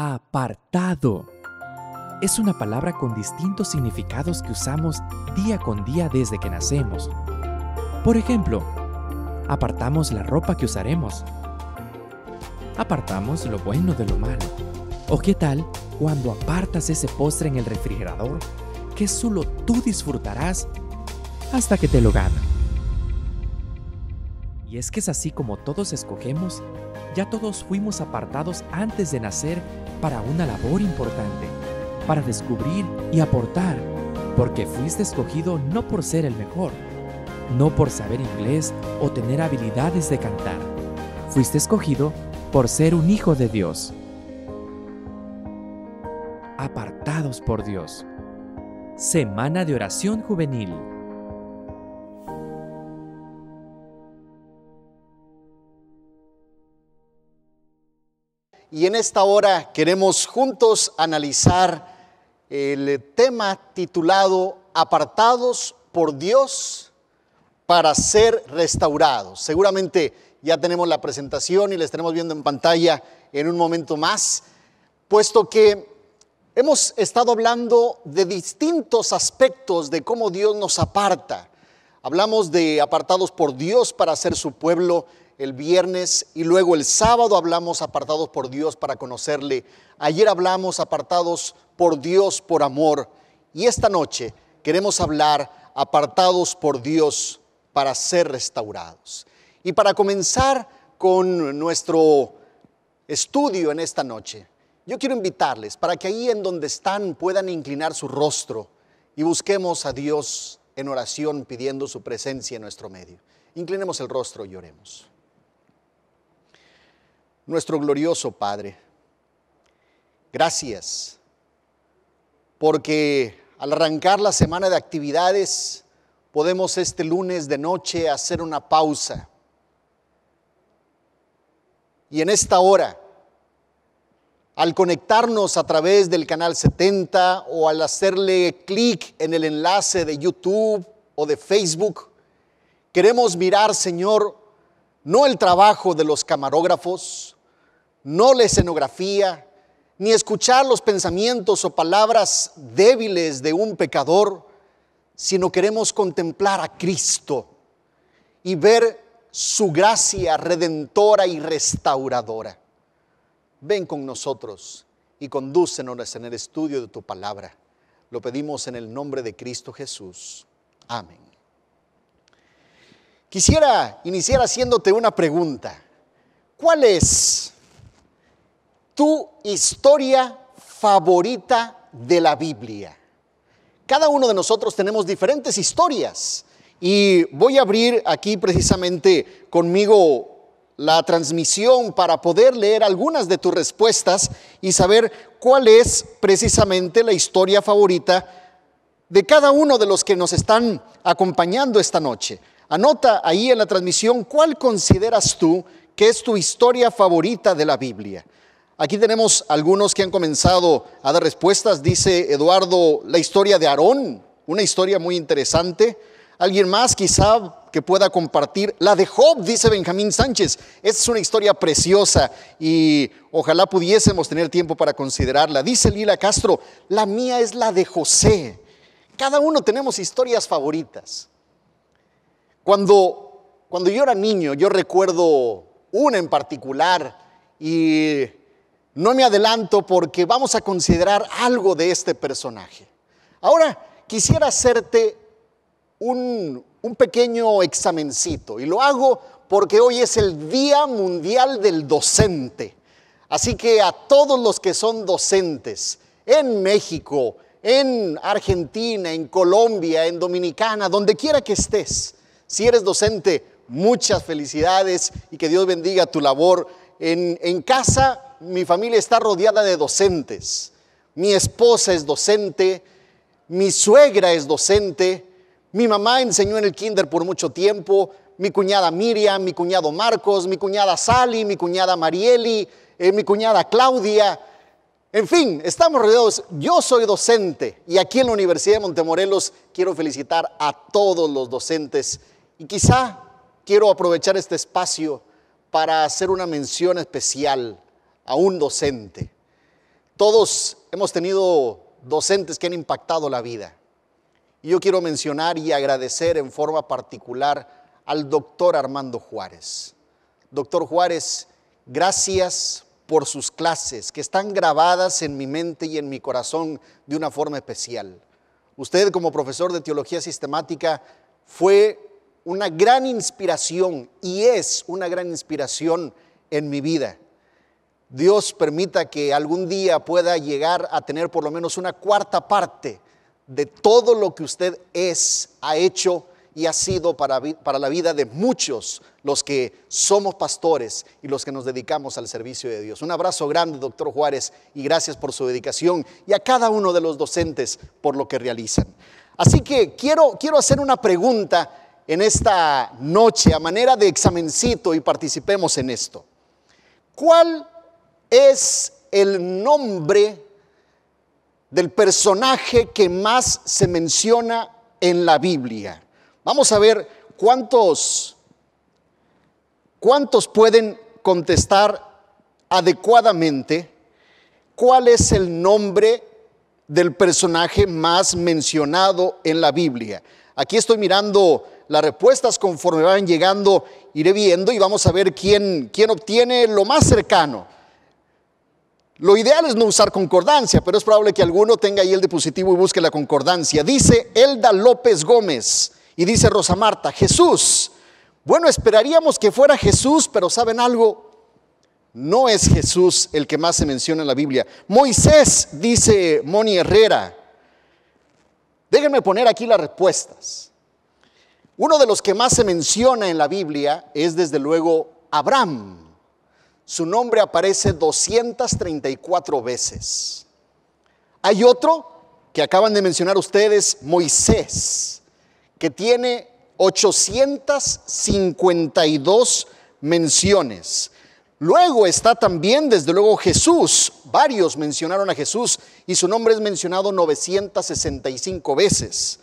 apartado. Es una palabra con distintos significados que usamos día con día desde que nacemos. Por ejemplo, apartamos la ropa que usaremos. Apartamos lo bueno de lo malo. ¿O qué tal cuando apartas ese postre en el refrigerador que solo tú disfrutarás hasta que te lo gana? Y es que es así como todos escogemos, ya todos fuimos apartados antes de nacer para una labor importante, para descubrir y aportar, porque fuiste escogido no por ser el mejor, no por saber inglés o tener habilidades de cantar. Fuiste escogido por ser un hijo de Dios. Apartados por Dios. Semana de Oración Juvenil. Y en esta hora queremos juntos analizar el tema titulado Apartados por Dios para ser restaurados. Seguramente ya tenemos la presentación y la estaremos viendo en pantalla en un momento más, puesto que hemos estado hablando de distintos aspectos de cómo Dios nos aparta. Hablamos de apartados por Dios para ser su pueblo el viernes y luego el sábado hablamos apartados por Dios para conocerle. Ayer hablamos apartados por Dios por amor y esta noche queremos hablar apartados por Dios para ser restaurados. Y para comenzar con nuestro estudio en esta noche, yo quiero invitarles para que ahí en donde están puedan inclinar su rostro y busquemos a Dios en oración pidiendo su presencia en nuestro medio. Inclinemos el rostro y oremos nuestro glorioso Padre. Gracias, porque al arrancar la semana de actividades, podemos este lunes de noche hacer una pausa. Y en esta hora, al conectarnos a través del canal 70 o al hacerle clic en el enlace de YouTube o de Facebook, queremos mirar, Señor, no el trabajo de los camarógrafos, no la escenografía, ni escuchar los pensamientos o palabras débiles de un pecador, sino queremos contemplar a Cristo y ver su gracia redentora y restauradora. Ven con nosotros y condúcenos en el estudio de tu palabra. Lo pedimos en el nombre de Cristo Jesús. Amén. Quisiera iniciar haciéndote una pregunta. ¿Cuál es tu historia favorita de la Biblia. Cada uno de nosotros tenemos diferentes historias y voy a abrir aquí precisamente conmigo la transmisión para poder leer algunas de tus respuestas y saber cuál es precisamente la historia favorita de cada uno de los que nos están acompañando esta noche. Anota ahí en la transmisión cuál consideras tú que es tu historia favorita de la Biblia. Aquí tenemos algunos que han comenzado a dar respuestas. Dice Eduardo la historia de Aarón, una historia muy interesante. Alguien más quizá que pueda compartir. La de Job, dice Benjamín Sánchez. Esta es una historia preciosa y ojalá pudiésemos tener tiempo para considerarla. Dice Lila Castro, la mía es la de José. Cada uno tenemos historias favoritas. Cuando, cuando yo era niño, yo recuerdo una en particular y no me adelanto porque vamos a considerar algo de este personaje. Ahora, quisiera hacerte un, pequeño examencito y lo hago porque hoy es el Día Mundial del Docente. Así que a todos los que son docentes en México, en Argentina, en Colombia, en Dominicana, donde quiera que estés, si eres docente, muchas felicidades y que Dios bendiga tu labor en casa mi familia está rodeada de docentes. Mi esposa es docente, mi suegra es docente, mi mamá enseñó en el kinder por mucho tiempo, mi cuñada Miriam, mi cuñado Marcos, mi cuñada Sally, mi cuñada Marieli, eh, mi cuñada Claudia. En fin, estamos rodeados. Yo soy docente y aquí en la Universidad de Montemorelos quiero felicitar a todos los docentes y quizá quiero aprovechar este espacio para hacer una mención especial a un docente. Todos hemos tenido docentes que han impactado la vida. Y yo quiero mencionar y agradecer en forma particular al doctor Armando Juárez. Doctor Juárez, gracias por sus clases que están grabadas en mi mente y en mi corazón de una forma especial. Usted como profesor de teología sistemática fue una gran inspiración y es una gran inspiración en mi vida. Dios permita que algún día pueda llegar a tener por lo menos una cuarta parte de todo lo que usted es, ha hecho y ha sido para, para, la vida de muchos los que somos pastores y los que nos dedicamos al servicio de Dios. Un abrazo grande, doctor Juárez, y gracias por su dedicación y a cada uno de los docentes por lo que realizan. Así que quiero, quiero hacer una pregunta en esta noche a manera de examencito y participemos en esto. ¿Cuál es el nombre del personaje que más se menciona en la Biblia. Vamos a ver cuántos, cuántos pueden contestar adecuadamente cuál es el nombre del personaje más mencionado en la Biblia. Aquí estoy mirando las respuestas conforme van llegando, iré viendo y vamos a ver quién, quién obtiene lo más cercano. Lo ideal es no usar concordancia, pero es probable que alguno tenga ahí el dispositivo y busque la concordancia. Dice Elda López Gómez y dice Rosa Marta, Jesús. Bueno, esperaríamos que fuera Jesús, pero ¿saben algo? No es Jesús el que más se menciona en la Biblia. Moisés, dice Moni Herrera. Déjenme poner aquí las respuestas. Uno de los que más se menciona en la Biblia es desde luego Abraham. Su nombre aparece 234 veces. Hay otro que acaban de mencionar ustedes, Moisés, que tiene 852 menciones. Luego está también, desde luego, Jesús. Varios mencionaron a Jesús y su nombre es mencionado 965 veces.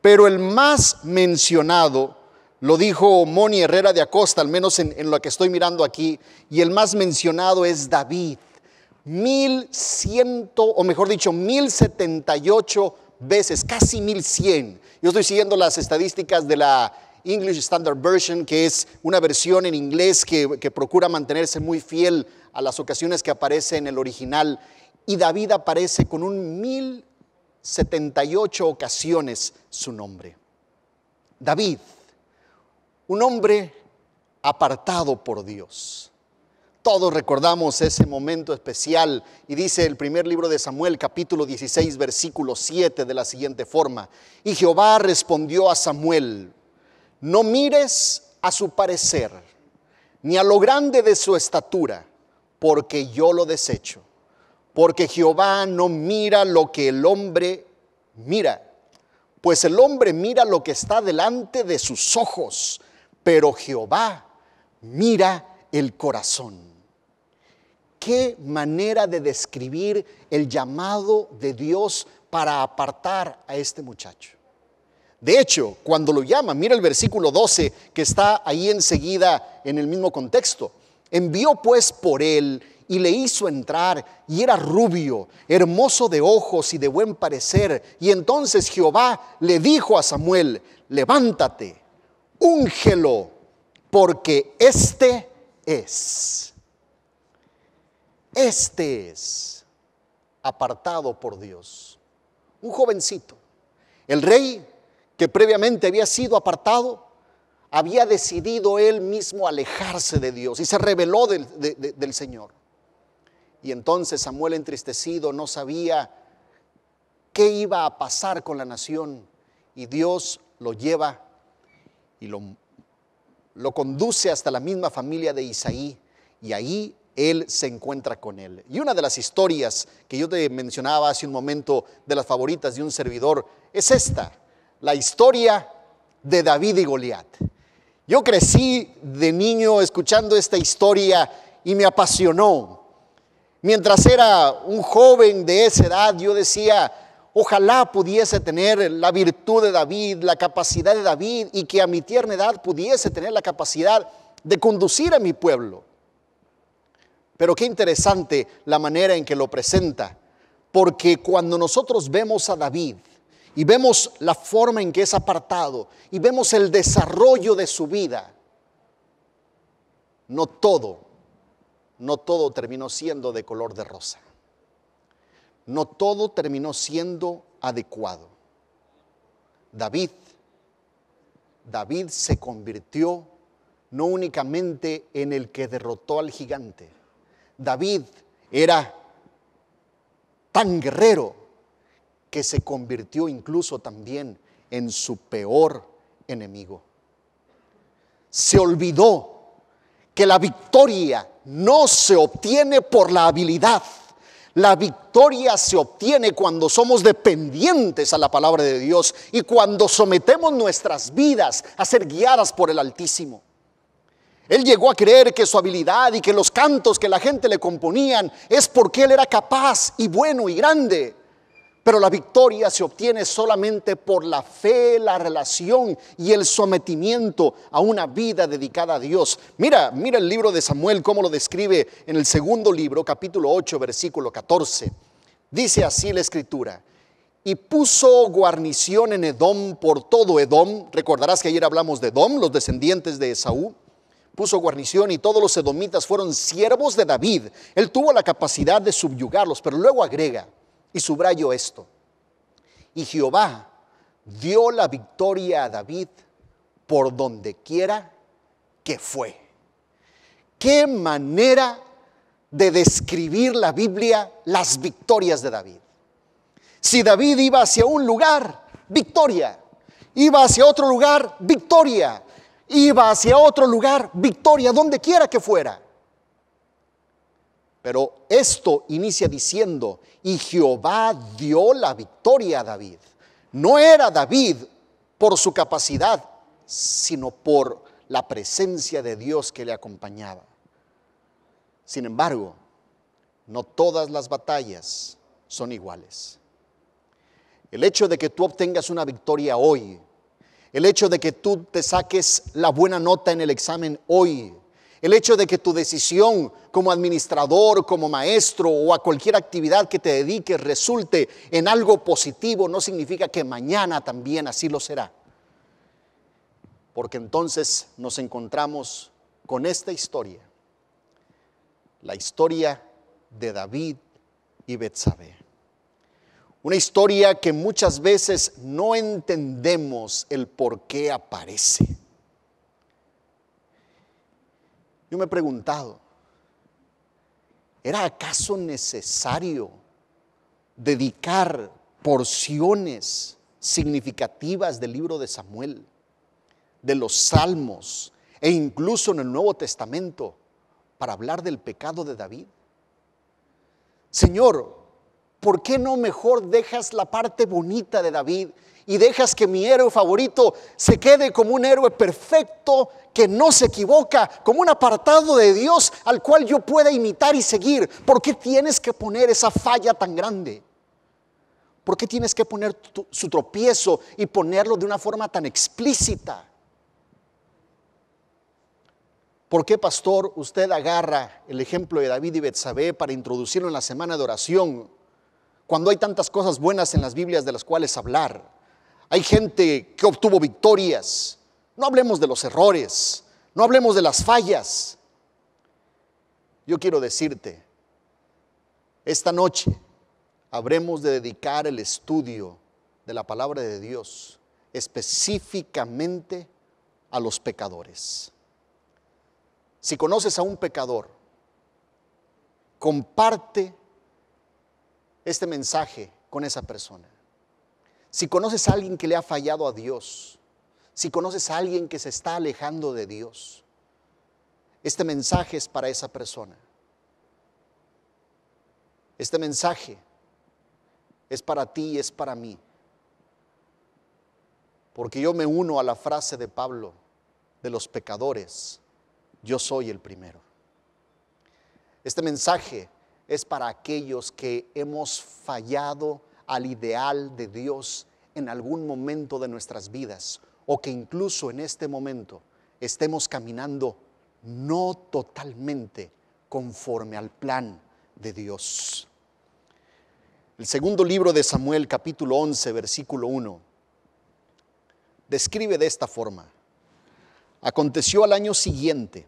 Pero el más mencionado lo dijo Moni Herrera de Acosta, al menos en, lo que estoy mirando aquí, y el más mencionado es David. 1100, o mejor dicho, mil ocho veces, casi cien. Yo estoy siguiendo las estadísticas de la English Standard Version, que es una versión en inglés que, procura mantenerse muy fiel a las ocasiones que aparece en el original. Y David aparece con un ocho ocasiones su nombre. David un hombre apartado por Dios. Todos recordamos ese momento especial y dice el primer libro de Samuel capítulo 16 versículo 7 de la siguiente forma. Y Jehová respondió a Samuel, no mires a su parecer, ni a lo grande de su estatura, porque yo lo desecho. Porque Jehová no mira lo que el hombre mira, pues el hombre mira lo que está delante de sus ojos, pero Jehová mira el corazón. Qué manera de describir el llamado de Dios para apartar a este muchacho. De hecho, cuando lo llama, mira el versículo 12 que está ahí enseguida en el mismo contexto. Envió pues por él y le hizo entrar y era rubio, hermoso de ojos y de buen parecer. Y entonces Jehová le dijo a Samuel, levántate úngelo, porque este es. Este es apartado por Dios. Un jovencito. El rey que previamente había sido apartado, había decidido él mismo alejarse de Dios y se rebeló del, del Señor. Y entonces Samuel entristecido no sabía qué iba a pasar con la nación y Dios lo lleva y lo, lo conduce hasta la misma familia de Isaí y ahí él se encuentra con él. Y una de las historias que yo te mencionaba hace un momento de las favoritas de un servidor es esta, la historia de David y Goliat. Yo crecí de niño escuchando esta historia y me apasionó. Mientras era un joven de esa edad, yo decía, Ojalá pudiese tener la virtud de David, la capacidad de David y que a mi tierna edad pudiese tener la capacidad de conducir a mi pueblo. Pero qué interesante la manera en que lo presenta, porque cuando nosotros vemos a David y vemos la forma en que es apartado y vemos el desarrollo de su vida, no todo, no todo terminó siendo de color de rosa no todo terminó siendo adecuado. David, David se convirtió no únicamente en el que derrotó al gigante. David era tan guerrero que se convirtió incluso también en su peor enemigo. Se olvidó que la victoria no se obtiene por la habilidad, la victoria se obtiene cuando somos dependientes a la palabra de Dios y cuando sometemos nuestras vidas a ser guiadas por el Altísimo. Él llegó a creer que su habilidad y que los cantos que la gente le componían es porque él era capaz y bueno y grande. Pero la victoria se obtiene solamente por la fe, la relación y el sometimiento a una vida dedicada a Dios. Mira, mira el libro de Samuel, cómo lo describe en el segundo libro, capítulo 8, versículo 14. Dice así la escritura. Y puso guarnición en Edom por todo Edom. Recordarás que ayer hablamos de Edom, los descendientes de Esaú puso guarnición y todos los edomitas fueron siervos de David. Él tuvo la capacidad de subyugarlos, pero luego agrega, y subrayo esto. Y Jehová dio la victoria a David por donde quiera que fue. Qué manera de describir la Biblia las victorias de David. Si David iba hacia un lugar, victoria. Iba hacia otro lugar, victoria. Iba hacia otro lugar, victoria, donde quiera que fuera. Pero esto inicia diciendo, y Jehová dio la victoria a David. No era David por su capacidad, sino por la presencia de Dios que le acompañaba. Sin embargo, no todas las batallas son iguales. El hecho de que tú obtengas una victoria hoy, el hecho de que tú te saques la buena nota en el examen hoy, el hecho de que tu decisión como administrador, como maestro o a cualquier actividad que te dediques resulte en algo positivo no significa que mañana también así lo será. Porque entonces nos encontramos con esta historia, la historia de David y Betsabé. Una historia que muchas veces no entendemos el por qué aparece. Yo me he preguntado, ¿era acaso necesario dedicar porciones significativas del libro de Samuel, de los salmos e incluso en el Nuevo Testamento para hablar del pecado de David? Señor, ¿por qué no mejor dejas la parte bonita de David y dejas que mi héroe favorito se quede como un héroe perfecto que no se equivoca, como un apartado de Dios al cual yo pueda imitar y seguir. ¿Por qué tienes que poner esa falla tan grande? ¿Por qué tienes que poner su tropiezo y ponerlo de una forma tan explícita? ¿Por qué, pastor, usted agarra el ejemplo de David y Betsabé para introducirlo en la semana de oración, cuando hay tantas cosas buenas en las Biblias de las cuales hablar? Hay gente que obtuvo victorias. No hablemos de los errores, no hablemos de las fallas. Yo quiero decirte, esta noche habremos de dedicar el estudio de la palabra de Dios específicamente a los pecadores. Si conoces a un pecador, comparte este mensaje con esa persona. Si conoces a alguien que le ha fallado a Dios, si conoces a alguien que se está alejando de Dios, este mensaje es para esa persona. Este mensaje es para ti y es para mí. Porque yo me uno a la frase de Pablo, de los pecadores, yo soy el primero. Este mensaje es para aquellos que hemos fallado al ideal de Dios en algún momento de nuestras vidas o que incluso en este momento estemos caminando no totalmente conforme al plan de Dios. El segundo libro de Samuel, capítulo 11, versículo 1, describe de esta forma. Aconteció al año siguiente,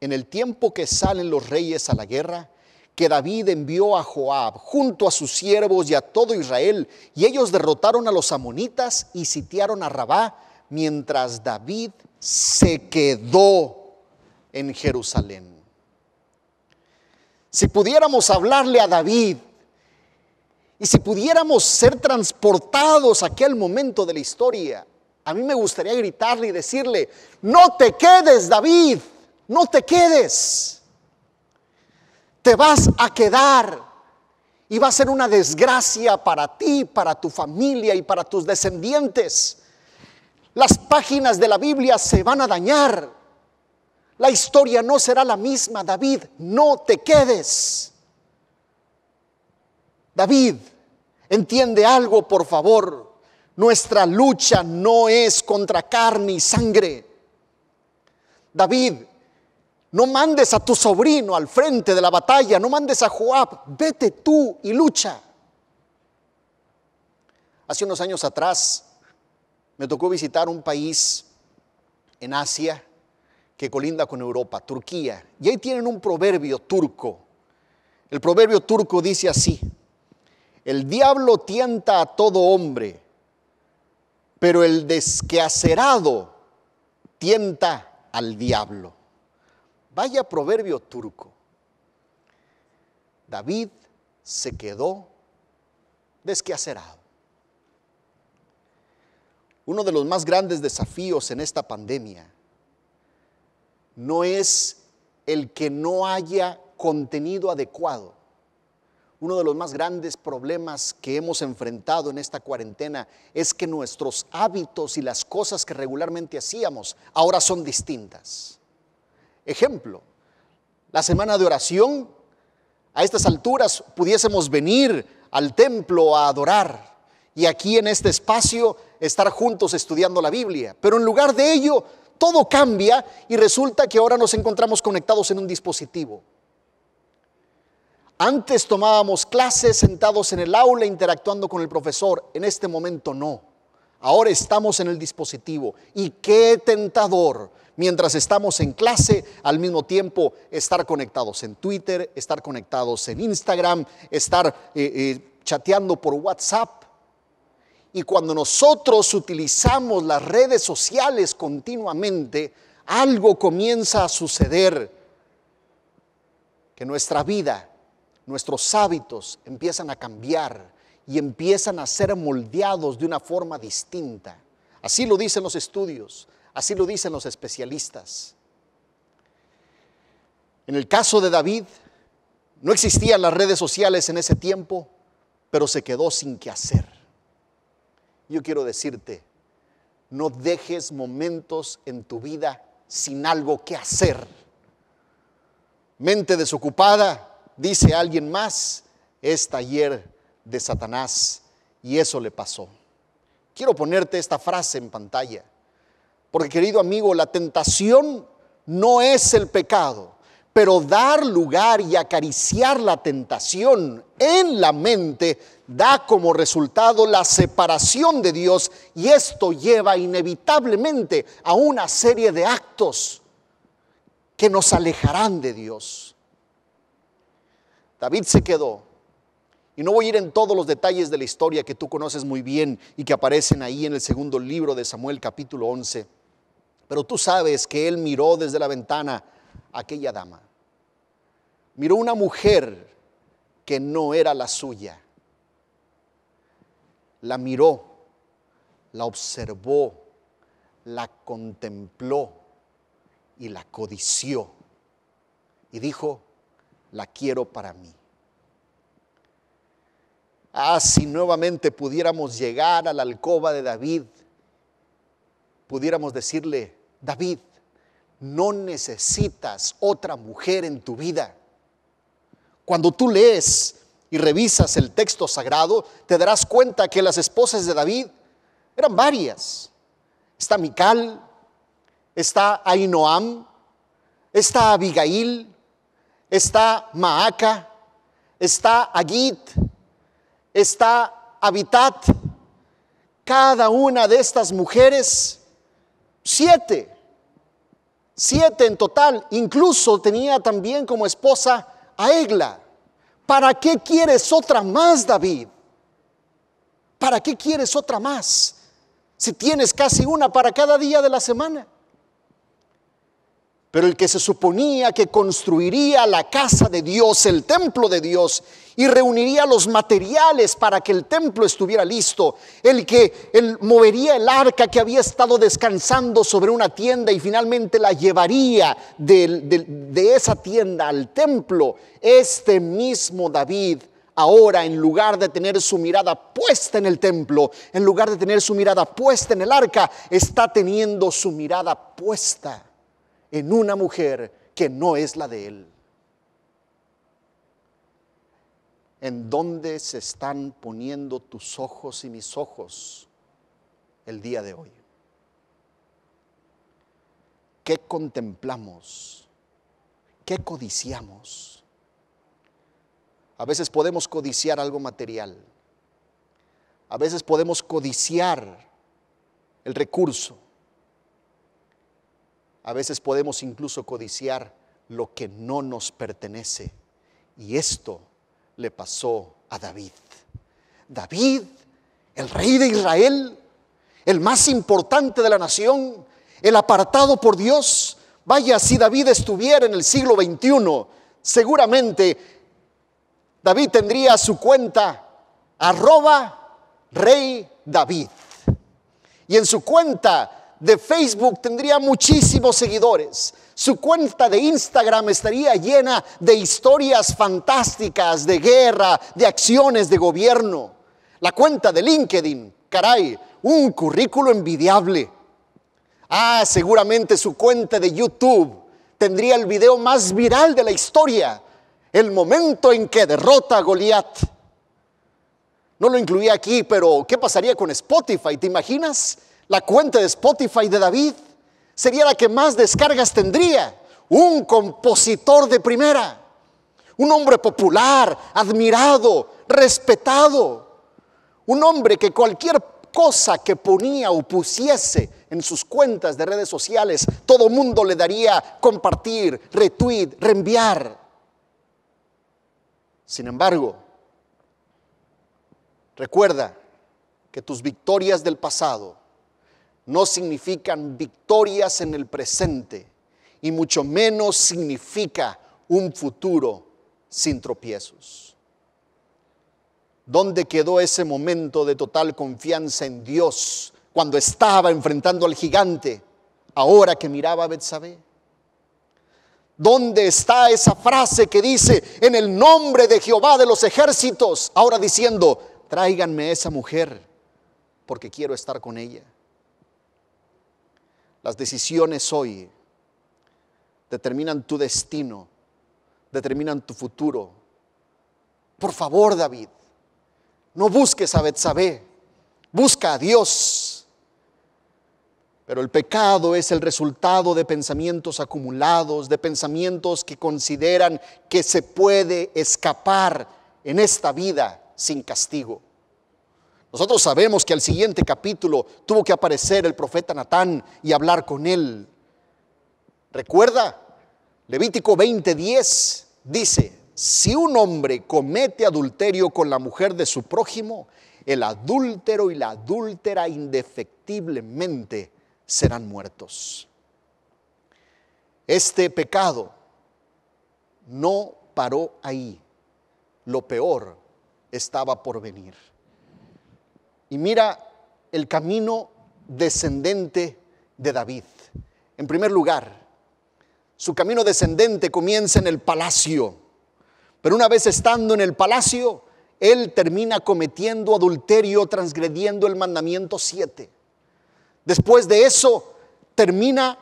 en el tiempo que salen los reyes a la guerra, que David envió a Joab junto a sus siervos y a todo Israel, y ellos derrotaron a los amonitas y sitiaron a Rabá, mientras David se quedó en Jerusalén. Si pudiéramos hablarle a David y si pudiéramos ser transportados a aquel momento de la historia, a mí me gustaría gritarle y decirle, no te quedes David, no te quedes te vas a quedar y va a ser una desgracia para ti, para tu familia y para tus descendientes. Las páginas de la Biblia se van a dañar. La historia no será la misma, David, no te quedes. David, entiende algo, por favor. Nuestra lucha no es contra carne y sangre. David no mandes a tu sobrino al frente de la batalla, no mandes a Joab, vete tú y lucha. Hace unos años atrás me tocó visitar un país en Asia que colinda con Europa, Turquía. Y ahí tienen un proverbio turco. El proverbio turco dice así, el diablo tienta a todo hombre, pero el desquacerado tienta al diablo. Vaya proverbio turco. David se quedó desquacerado. Uno de los más grandes desafíos en esta pandemia no es el que no haya contenido adecuado. Uno de los más grandes problemas que hemos enfrentado en esta cuarentena es que nuestros hábitos y las cosas que regularmente hacíamos ahora son distintas. Ejemplo, la semana de oración, a estas alturas pudiésemos venir al templo a adorar y aquí en este espacio estar juntos estudiando la Biblia. Pero en lugar de ello, todo cambia y resulta que ahora nos encontramos conectados en un dispositivo. Antes tomábamos clases sentados en el aula interactuando con el profesor, en este momento no. Ahora estamos en el dispositivo. Y qué tentador mientras estamos en clase, al mismo tiempo estar conectados en Twitter, estar conectados en Instagram, estar eh, eh, chateando por WhatsApp. Y cuando nosotros utilizamos las redes sociales continuamente, algo comienza a suceder, que nuestra vida, nuestros hábitos empiezan a cambiar y empiezan a ser moldeados de una forma distinta. Así lo dicen los estudios. Así lo dicen los especialistas. En el caso de David, no existían las redes sociales en ese tiempo, pero se quedó sin qué hacer. Yo quiero decirte, no dejes momentos en tu vida sin algo que hacer. Mente desocupada, dice alguien más, es taller de Satanás y eso le pasó. Quiero ponerte esta frase en pantalla. Porque querido amigo, la tentación no es el pecado, pero dar lugar y acariciar la tentación en la mente da como resultado la separación de Dios y esto lleva inevitablemente a una serie de actos que nos alejarán de Dios. David se quedó. Y no voy a ir en todos los detalles de la historia que tú conoces muy bien y que aparecen ahí en el segundo libro de Samuel capítulo 11 pero tú sabes que él miró desde la ventana a aquella dama. Miró una mujer que no era la suya. La miró, la observó, la contempló y la codició. Y dijo, la quiero para mí. Ah, si nuevamente pudiéramos llegar a la alcoba de David pudiéramos decirle, David, no necesitas otra mujer en tu vida. Cuando tú lees y revisas el texto sagrado, te darás cuenta que las esposas de David eran varias. Está Mical, está Ainoam, está Abigail, está Maaca, está Agit, está Habitat. Cada una de estas mujeres Siete. Siete en total. Incluso tenía también como esposa a Egla. ¿Para qué quieres otra más, David? ¿Para qué quieres otra más? Si tienes casi una para cada día de la semana. Pero el que se suponía que construiría la casa de Dios, el templo de Dios, y reuniría los materiales para que el templo estuviera listo, el que movería el arca que había estado descansando sobre una tienda y finalmente la llevaría de, de esa tienda al templo, este mismo David ahora en lugar de tener su mirada puesta en el templo, en lugar de tener su mirada puesta en el arca, está teniendo su mirada puesta en una mujer que no es la de él. ¿En dónde se están poniendo tus ojos y mis ojos el día de hoy? ¿Qué contemplamos? ¿Qué codiciamos? A veces podemos codiciar algo material. A veces podemos codiciar el recurso. A veces podemos incluso codiciar lo que no nos pertenece. Y esto le pasó a David. David, el rey de Israel, el más importante de la nación, el apartado por Dios. Vaya, si David estuviera en el siglo XXI, seguramente David tendría su cuenta arroba rey David. Y en su cuenta de Facebook tendría muchísimos seguidores. Su cuenta de Instagram estaría llena de historias fantásticas, de guerra, de acciones de gobierno. La cuenta de LinkedIn, caray, un currículo envidiable. Ah, seguramente su cuenta de YouTube tendría el video más viral de la historia, el momento en que derrota a Goliat. No lo incluí aquí, pero ¿qué pasaría con Spotify? ¿Te imaginas? la cuenta de Spotify de David sería la que más descargas tendría. Un compositor de primera, un hombre popular, admirado, respetado, un hombre que cualquier cosa que ponía o pusiese en sus cuentas de redes sociales, todo mundo le daría compartir, retweet, reenviar. Sin embargo, recuerda que tus victorias del pasado no significan victorias en el presente y mucho menos significa un futuro sin tropiezos. ¿Dónde quedó ese momento de total confianza en Dios cuando estaba enfrentando al gigante, ahora que miraba a Betsabé? ¿Dónde está esa frase que dice en el nombre de Jehová de los ejércitos, ahora diciendo, tráiganme esa mujer porque quiero estar con ella? Las decisiones hoy determinan tu destino, determinan tu futuro. Por favor, David, no busques a Betsabé, busca a Dios. Pero el pecado es el resultado de pensamientos acumulados, de pensamientos que consideran que se puede escapar en esta vida sin castigo. Nosotros sabemos que al siguiente capítulo tuvo que aparecer el profeta Natán y hablar con él. Recuerda, Levítico 20:10 dice, si un hombre comete adulterio con la mujer de su prójimo, el adúltero y la adúltera indefectiblemente serán muertos. Este pecado no paró ahí. Lo peor estaba por venir y mira el camino descendente de David. En primer lugar, su camino descendente comienza en el palacio, pero una vez estando en el palacio, él termina cometiendo adulterio, transgrediendo el mandamiento 7. Después de eso, termina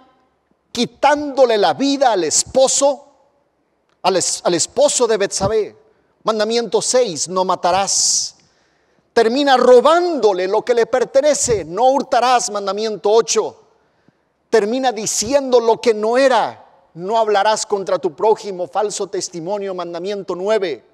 quitándole la vida al esposo, al, esposo de Betsabé. Mandamiento 6, no matarás termina robándole lo que le pertenece. No hurtarás, mandamiento 8. Termina diciendo lo que no era. No hablarás contra tu prójimo, falso testimonio, mandamiento 9.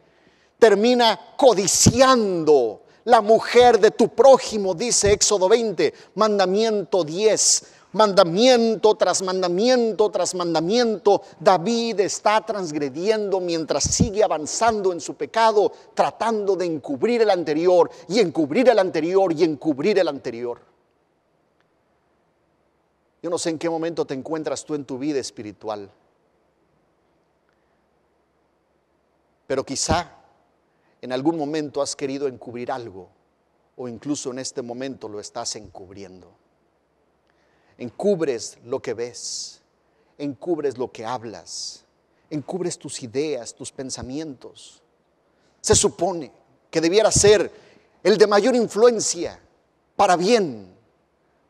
Termina codiciando la mujer de tu prójimo, dice Éxodo 20, mandamiento 10 mandamiento tras mandamiento tras mandamiento, David está transgrediendo mientras sigue avanzando en su pecado, tratando de encubrir el anterior y encubrir el anterior y encubrir el anterior. Yo no sé en qué momento te encuentras tú en tu vida espiritual, pero quizá en algún momento has querido encubrir algo o incluso en este momento lo estás encubriendo. Encubres lo que ves, encubres lo que hablas, encubres tus ideas, tus pensamientos. Se supone que debiera ser el de mayor influencia para bien,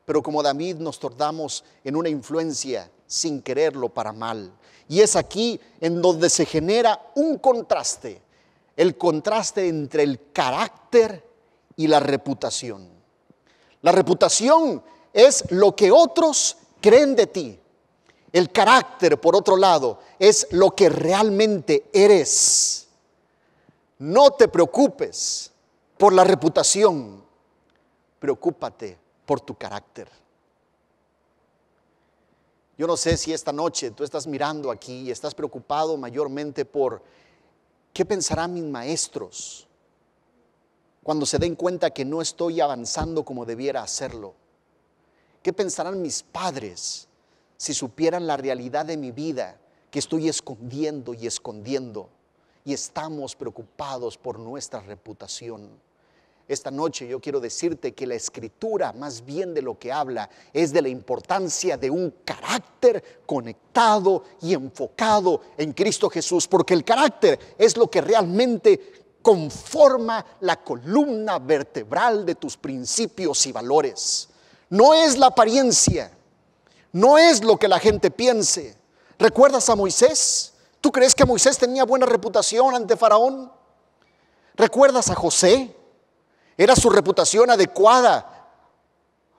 pero como David nos tornamos en una influencia sin quererlo para mal. Y es aquí en donde se genera un contraste, el contraste entre el carácter y la reputación. La reputación es lo que otros creen de ti. El carácter, por otro lado, es lo que realmente eres. No te preocupes por la reputación, preocúpate por tu carácter. Yo no sé si esta noche tú estás mirando aquí y estás preocupado mayormente por qué pensarán mis maestros cuando se den cuenta que no estoy avanzando como debiera hacerlo ¿Qué pensarán mis padres si supieran la realidad de mi vida que estoy escondiendo y escondiendo? Y estamos preocupados por nuestra reputación. Esta noche yo quiero decirte que la escritura más bien de lo que habla es de la importancia de un carácter conectado y enfocado en Cristo Jesús, porque el carácter es lo que realmente conforma la columna vertebral de tus principios y valores. No es la apariencia, no es lo que la gente piense. ¿Recuerdas a Moisés? ¿Tú crees que Moisés tenía buena reputación ante Faraón? ¿Recuerdas a José? ¿Era su reputación adecuada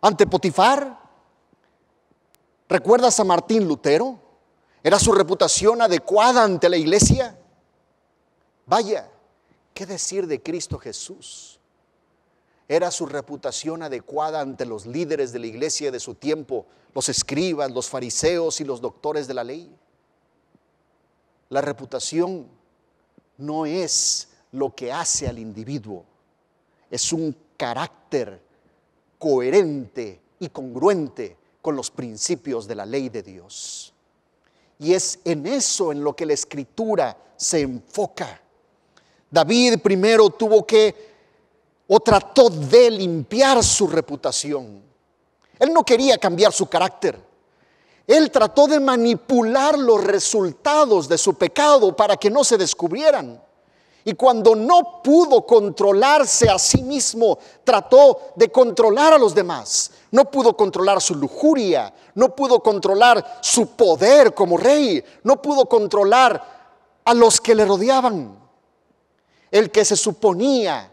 ante Potifar? ¿Recuerdas a Martín Lutero? ¿Era su reputación adecuada ante la iglesia? Vaya, ¿qué decir de Cristo Jesús? era su reputación adecuada ante los líderes de la iglesia de su tiempo, los escribas, los fariseos y los doctores de la ley. La reputación no es lo que hace al individuo, es un carácter coherente y congruente con los principios de la ley de Dios. Y es en eso en lo que la escritura se enfoca. David primero tuvo que o trató de limpiar su reputación. Él no quería cambiar su carácter. Él trató de manipular los resultados de su pecado para que no se descubrieran. Y cuando no pudo controlarse a sí mismo, trató de controlar a los demás. No pudo controlar su lujuria, no pudo controlar su poder como rey, no pudo controlar a los que le rodeaban. El que se suponía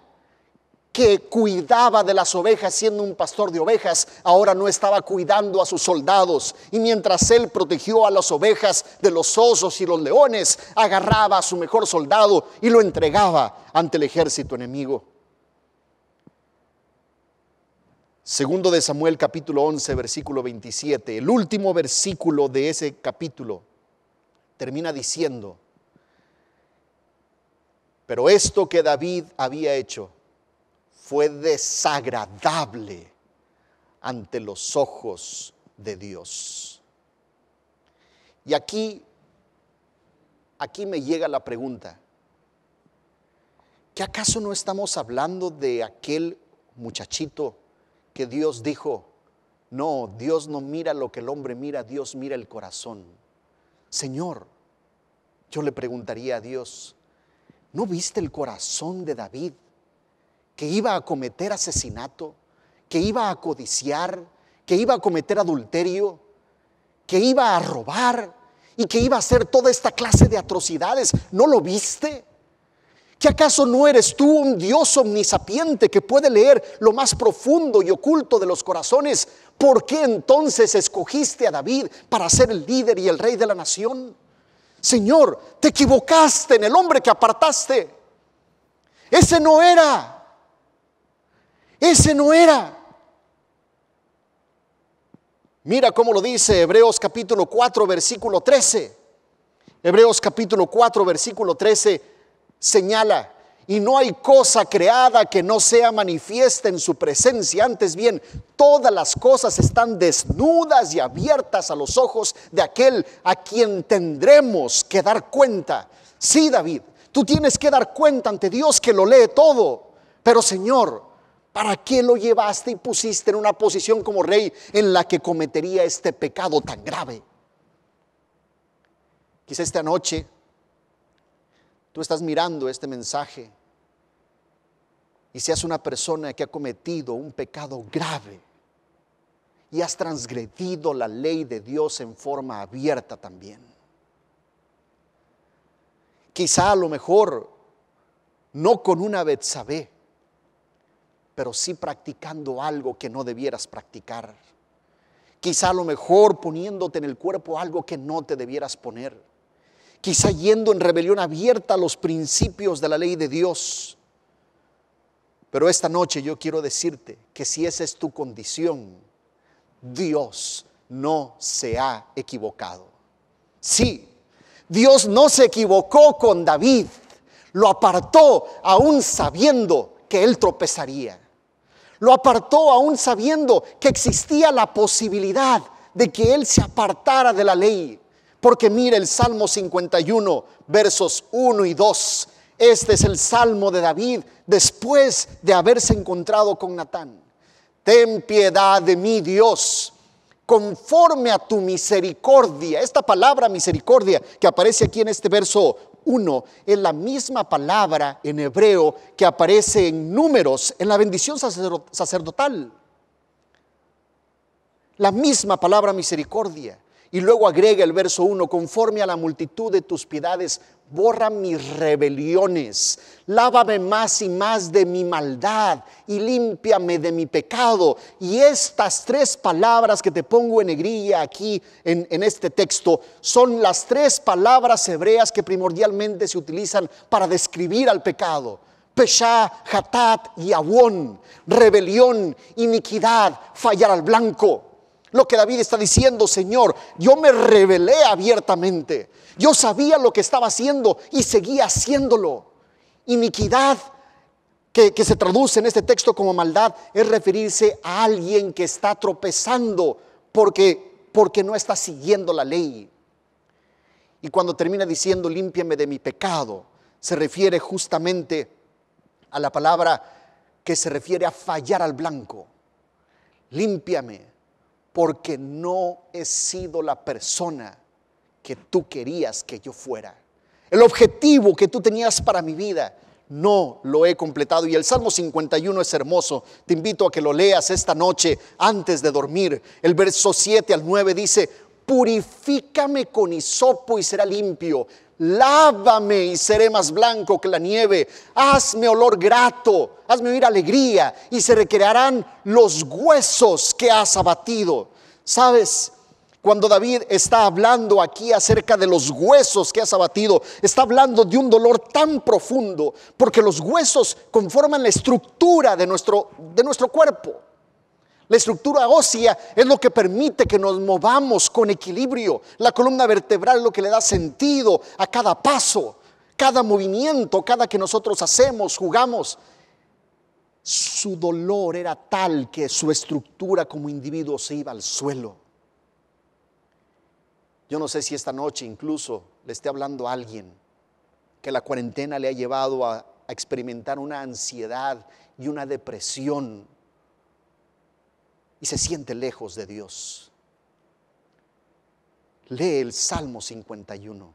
que cuidaba de las ovejas siendo un pastor de ovejas, ahora no estaba cuidando a sus soldados. Y mientras él protegió a las ovejas de los osos y los leones, agarraba a su mejor soldado y lo entregaba ante el ejército enemigo. Segundo de Samuel capítulo 11, versículo 27, el último versículo de ese capítulo termina diciendo, pero esto que David había hecho, fue desagradable ante los ojos de Dios. Y aquí, aquí me llega la pregunta, ¿Qué acaso no estamos hablando de aquel muchachito que Dios dijo, no, Dios no mira lo que el hombre mira, Dios mira el corazón? Señor, yo le preguntaría a Dios, ¿no viste el corazón de David? que iba a cometer asesinato, que iba a codiciar, que iba a cometer adulterio, que iba a robar y que iba a hacer toda esta clase de atrocidades. ¿No lo viste? ¿Que acaso no eres tú un Dios omnisapiente que puede leer lo más profundo y oculto de los corazones? ¿Por qué entonces escogiste a David para ser el líder y el rey de la nación? Señor, te equivocaste en el hombre que apartaste. Ese no era. Ese no era. Mira cómo lo dice Hebreos capítulo 4, versículo 13. Hebreos capítulo 4, versículo 13 señala, y no hay cosa creada que no sea manifiesta en su presencia. Antes bien, todas las cosas están desnudas y abiertas a los ojos de aquel a quien tendremos que dar cuenta. Sí, David, tú tienes que dar cuenta ante Dios que lo lee todo. Pero Señor, ¿Para qué lo llevaste y pusiste en una posición como rey en la que cometería este pecado tan grave? Quizá esta noche tú estás mirando este mensaje y seas una persona que ha cometido un pecado grave y has transgredido la ley de Dios en forma abierta también. Quizá a lo mejor no con una Betsabé, pero sí practicando algo que no debieras practicar. Quizá a lo mejor poniéndote en el cuerpo algo que no te debieras poner. Quizá yendo en rebelión abierta a los principios de la ley de Dios. Pero esta noche yo quiero decirte que si esa es tu condición, Dios no se ha equivocado. Sí, Dios no se equivocó con David, lo apartó aún sabiendo que él tropezaría lo apartó aún sabiendo que existía la posibilidad de que él se apartara de la ley. Porque mire el Salmo 51, versos 1 y 2. Este es el Salmo de David después de haberse encontrado con Natán. Ten piedad de mí, Dios, conforme a tu misericordia. Esta palabra misericordia que aparece aquí en este verso uno es la misma palabra en hebreo que aparece en números, en la bendición sacerdotal. La misma palabra misericordia. Y luego agrega el verso 1, conforme a la multitud de tus piedades, borra mis rebeliones, lávame más y más de mi maldad y límpiame de mi pecado. Y estas tres palabras que te pongo en negrilla aquí en, este texto son las tres palabras hebreas que primordialmente se utilizan para describir al pecado. Pesha, Hatat y Abón, rebelión, iniquidad, fallar al blanco. Lo que David está diciendo, Señor, yo me revelé abiertamente. Yo sabía lo que estaba haciendo y seguía haciéndolo. Iniquidad, que, se traduce en este texto como maldad, es referirse a alguien que está tropezando porque, porque no está siguiendo la ley. Y cuando termina diciendo, límpiame de mi pecado, se refiere justamente a la palabra que se refiere a fallar al blanco. Límpiame porque no he sido la persona que tú querías que yo fuera. El objetivo que tú tenías para mi vida no lo he completado. Y el Salmo 51 es hermoso. Te invito a que lo leas esta noche antes de dormir. El verso 7 al 9 dice, purifícame con hisopo y será limpio. Lávame y seré más blanco que la nieve. Hazme olor grato, hazme oír alegría y se recrearán los huesos que has abatido. ¿Sabes? Cuando David está hablando aquí acerca de los huesos que has abatido, está hablando de un dolor tan profundo, porque los huesos conforman la estructura de nuestro, de nuestro cuerpo. La estructura ósea es lo que permite que nos movamos con equilibrio. La columna vertebral es lo que le da sentido a cada paso, cada movimiento, cada que nosotros hacemos, jugamos. Su dolor era tal que su estructura como individuo se iba al suelo. Yo no sé si esta noche incluso le esté hablando a alguien que la cuarentena le ha llevado a experimentar una ansiedad y una depresión y se siente lejos de Dios. Lee el Salmo 51.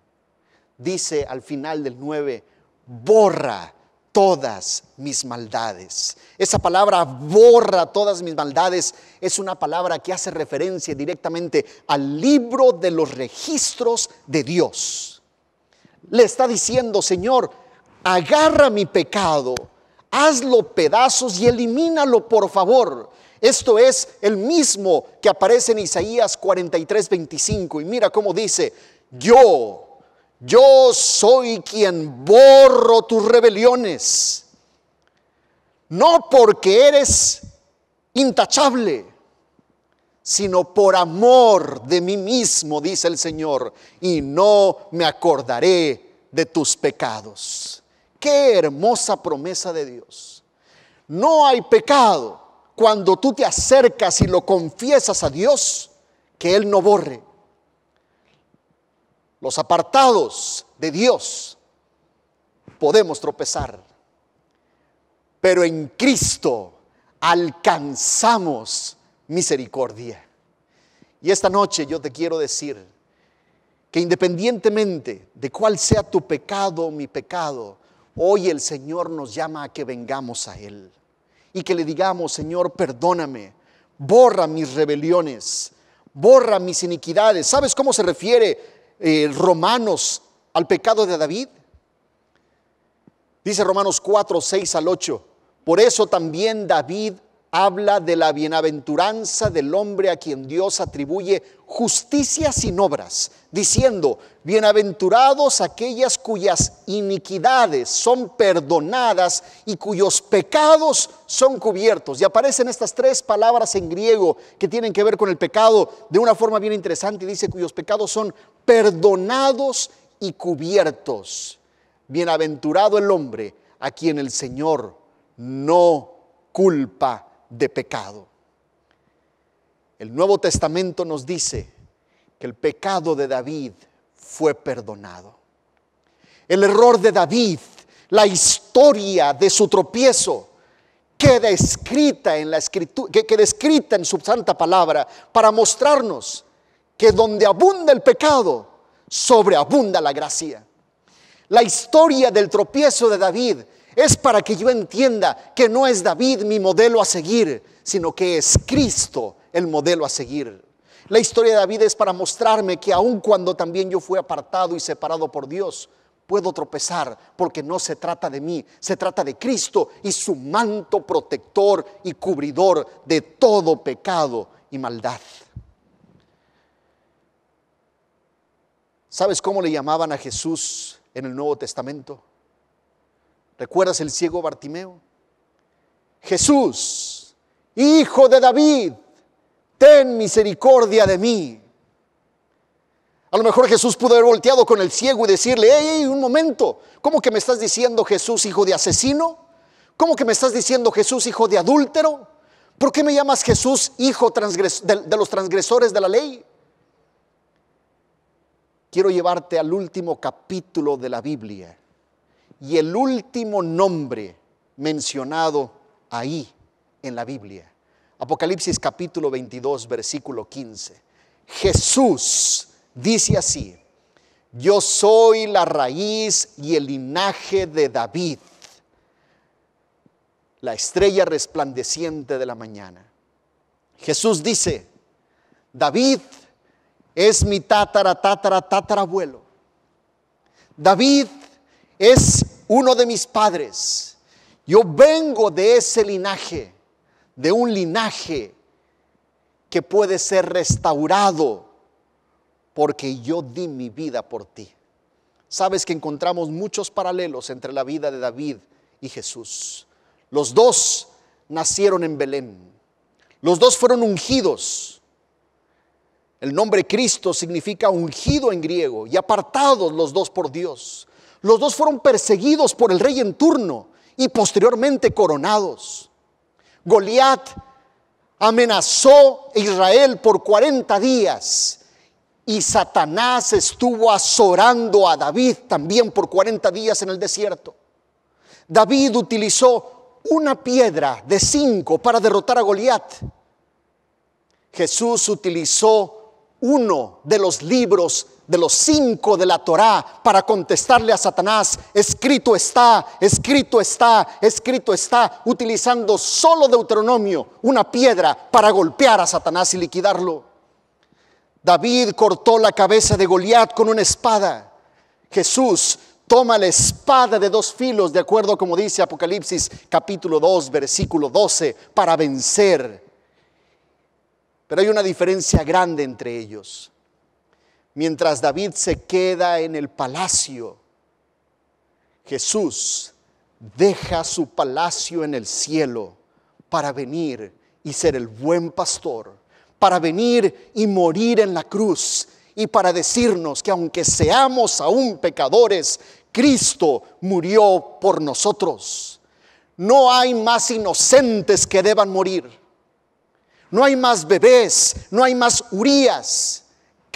Dice al final del 9, borra todas mis maldades. Esa palabra borra todas mis maldades es una palabra que hace referencia directamente al libro de los registros de Dios. Le está diciendo, Señor, agarra mi pecado, hazlo pedazos y elimínalo, por favor. Esto es el mismo que aparece en Isaías 43, 25. Y mira cómo dice, yo, yo soy quien borro tus rebeliones. No porque eres intachable, sino por amor de mí mismo, dice el Señor, y no me acordaré de tus pecados. Qué hermosa promesa de Dios. No hay pecado cuando tú te acercas y lo confiesas a Dios, que Él no borre. Los apartados de Dios podemos tropezar, pero en Cristo alcanzamos misericordia. Y esta noche yo te quiero decir que independientemente de cuál sea tu pecado o mi pecado, hoy el Señor nos llama a que vengamos a Él y que le digamos, Señor, perdóname, borra mis rebeliones, borra mis iniquidades. ¿Sabes cómo se refiere eh, Romanos al pecado de David? Dice Romanos 4, 6 al 8. Por eso también David habla de la bienaventuranza del hombre a quien Dios atribuye justicia sin obras, diciendo, bienaventurados aquellas cuyas iniquidades son perdonadas y cuyos pecados son cubiertos. Y aparecen estas tres palabras en griego que tienen que ver con el pecado de una forma bien interesante. Dice, cuyos pecados son perdonados y cubiertos. Bienaventurado el hombre a quien el Señor no culpa de pecado. El Nuevo Testamento nos dice que el pecado de David fue perdonado. El error de David, la historia de su tropiezo, queda escrita en la escritura, que queda escrita en su santa palabra para mostrarnos que donde abunda el pecado, sobreabunda la gracia. La historia del tropiezo de David es para que yo entienda que no es David mi modelo a seguir, sino que es Cristo el modelo a seguir. La historia de David es para mostrarme que aun cuando también yo fui apartado y separado por Dios, puedo tropezar porque no se trata de mí, se trata de Cristo y su manto protector y cubridor de todo pecado y maldad. ¿Sabes cómo le llamaban a Jesús en el Nuevo Testamento? ¿Recuerdas el ciego Bartimeo? Jesús, hijo de David, ten misericordia de mí. A lo mejor Jesús pudo haber volteado con el ciego y decirle, hey, un momento, ¿cómo que me estás diciendo Jesús, hijo de asesino? ¿Cómo que me estás diciendo Jesús, hijo de adúltero? ¿Por qué me llamas Jesús, hijo de los transgresores de la ley? Quiero llevarte al último capítulo de la Biblia, y el último nombre mencionado ahí en la Biblia. Apocalipsis capítulo 22, versículo 15. Jesús dice así, yo soy la raíz y el linaje de David, la estrella resplandeciente de la mañana. Jesús dice, David es mi tatara, tatara, abuelo. David es uno de mis padres. Yo vengo de ese linaje, de un linaje que puede ser restaurado porque yo di mi vida por ti. Sabes que encontramos muchos paralelos entre la vida de David y Jesús. Los dos nacieron en Belén. Los dos fueron ungidos. El nombre Cristo significa ungido en griego y apartados los dos por Dios. Los dos fueron perseguidos por el rey en turno y posteriormente coronados. Goliat amenazó a Israel por 40 días y Satanás estuvo azorando a David también por 40 días en el desierto. David utilizó una piedra de cinco para derrotar a Goliat. Jesús utilizó uno de los libros de los cinco de la Torá para contestarle a Satanás, escrito está, escrito está, escrito está, utilizando solo Deuteronomio, una piedra, para golpear a Satanás y liquidarlo. David cortó la cabeza de Goliat con una espada. Jesús toma la espada de dos filos, de acuerdo como dice Apocalipsis capítulo 2, versículo 12, para vencer. Pero hay una diferencia grande entre ellos. Mientras David se queda en el palacio, Jesús deja su palacio en el cielo para venir y ser el buen pastor, para venir y morir en la cruz y para decirnos que aunque seamos aún pecadores, Cristo murió por nosotros. No hay más inocentes que deban morir. No hay más bebés, no hay más Urías.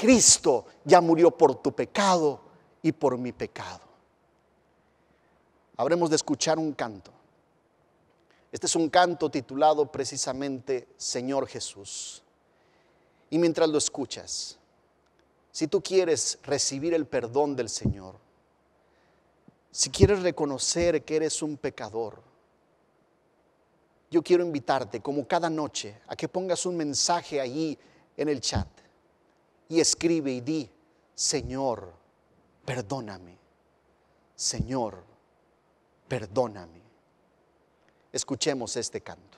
Cristo ya murió por tu pecado y por mi pecado. Habremos de escuchar un canto. Este es un canto titulado precisamente Señor Jesús. Y mientras lo escuchas, si tú quieres recibir el perdón del Señor, si quieres reconocer que eres un pecador, yo quiero invitarte, como cada noche, a que pongas un mensaje allí en el chat y escribe y di, Señor, perdóname. Señor, perdóname. Escuchemos este canto.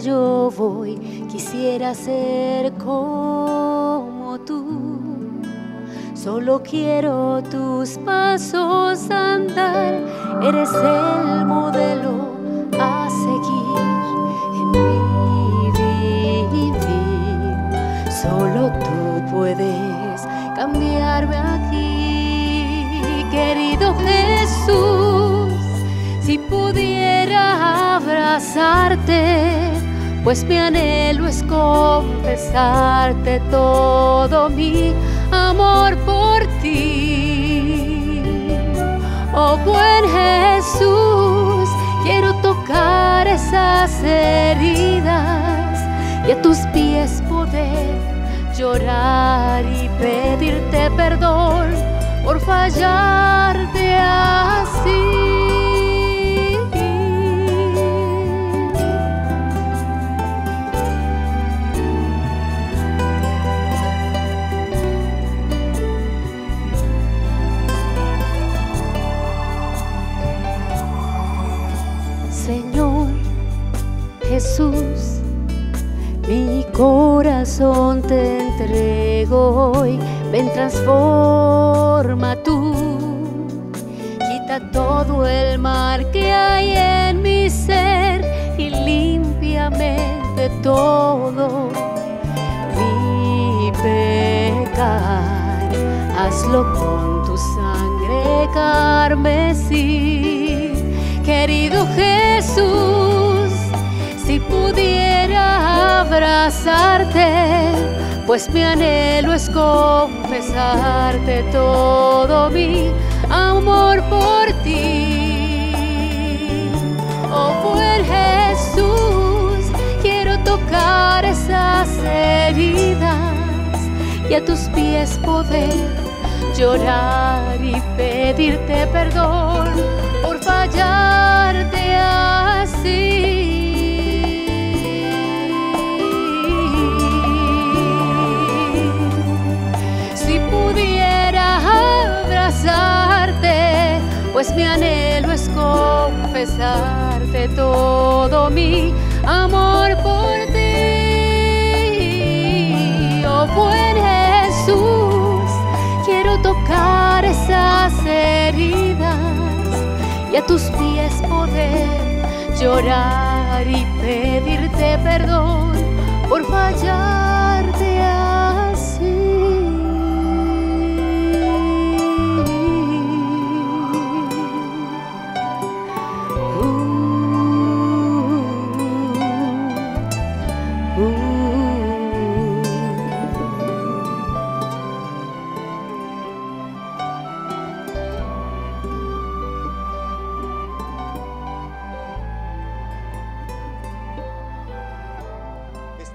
yo voy, quisiera ser como tú. Solo quiero tus pasos andar, eres el modelo a seguir en mi vivir. Solo tú puedes cambiarme aquí, querido Jesús. Si pudiera abrazarte pues mi anhelo es confesarte todo mi amor por ti. Oh buen Jesús, quiero tocar esas heridas y a tus pies poder llorar y pedirte perdón por fallarte así. mi corazón te entrego hoy, ven transforma tú, quita todo el mar que hay en mi ser y limpiame de todo mi pecar, hazlo con tu sangre carmesí, querido Jesús pudiera abrazarte, pues mi anhelo es confesarte todo mi amor por ti. Oh buen Jesús, quiero tocar esas heridas y a tus pies poder llorar y pedirte perdón por fallarte así. Me pues mi anhelo es confesarte todo mi amor por ti. Oh buen Jesús, quiero tocar esas heridas y a tus pies poder llorar y pedirte perdón por fallar.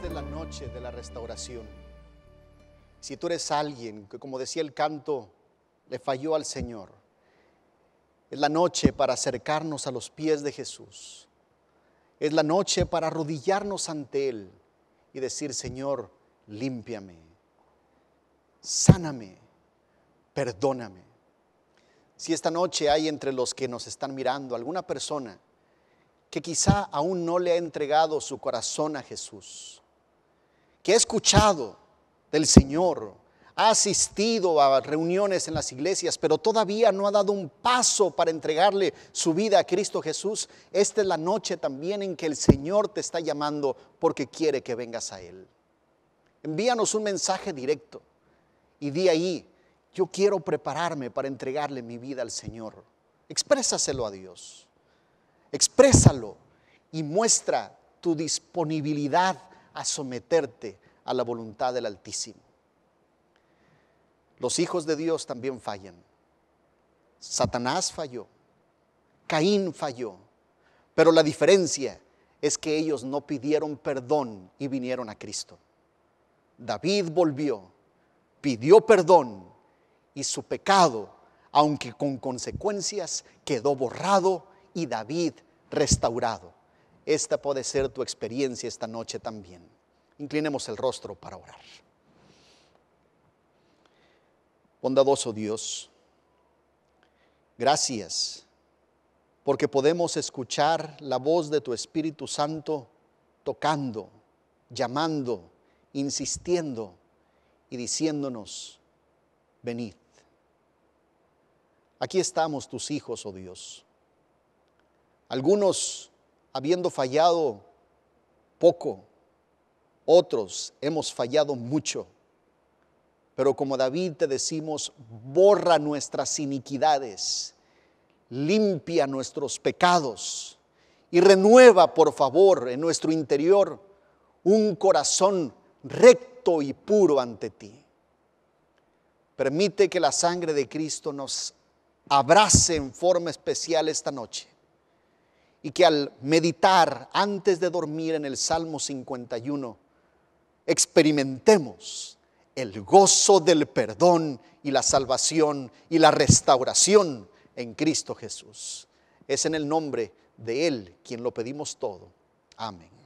De la noche de la restauración. Si tú eres alguien que, como decía el canto, le falló al Señor, es la noche para acercarnos a los pies de Jesús. Es la noche para arrodillarnos ante Él y decir, Señor, límpiame, sáname, perdóname. Si esta noche hay entre los que nos están mirando alguna persona que quizá aún no le ha entregado su corazón a Jesús, que ha escuchado del Señor, ha asistido a reuniones en las iglesias, pero todavía no ha dado un paso para entregarle su vida a Cristo Jesús, esta es la noche también en que el Señor te está llamando porque quiere que vengas a Él. Envíanos un mensaje directo y di ahí, yo quiero prepararme para entregarle mi vida al Señor. Exprésaselo a Dios. Exprésalo y muestra tu disponibilidad a someterte a la voluntad del Altísimo. Los hijos de Dios también fallan. Satanás falló, Caín falló, pero la diferencia es que ellos no pidieron perdón y vinieron a Cristo. David volvió, pidió perdón y su pecado, aunque con consecuencias, quedó borrado y David restaurado. Esta puede ser tu experiencia esta noche también. Inclinemos el rostro para orar. Bondadoso Dios, gracias porque podemos escuchar la voz de tu Espíritu Santo tocando, llamando, insistiendo y diciéndonos, venid. Aquí estamos tus hijos, oh Dios. Algunos habiendo fallado poco, otros hemos fallado mucho. Pero como David te decimos, borra nuestras iniquidades, limpia nuestros pecados y renueva, por favor, en nuestro interior un corazón recto y puro ante ti. Permite que la sangre de Cristo nos abrace en forma especial esta noche y que al meditar antes de dormir en el Salmo 51, experimentemos el gozo del perdón y la salvación y la restauración en Cristo Jesús. Es en el nombre de Él quien lo pedimos todo. Amén.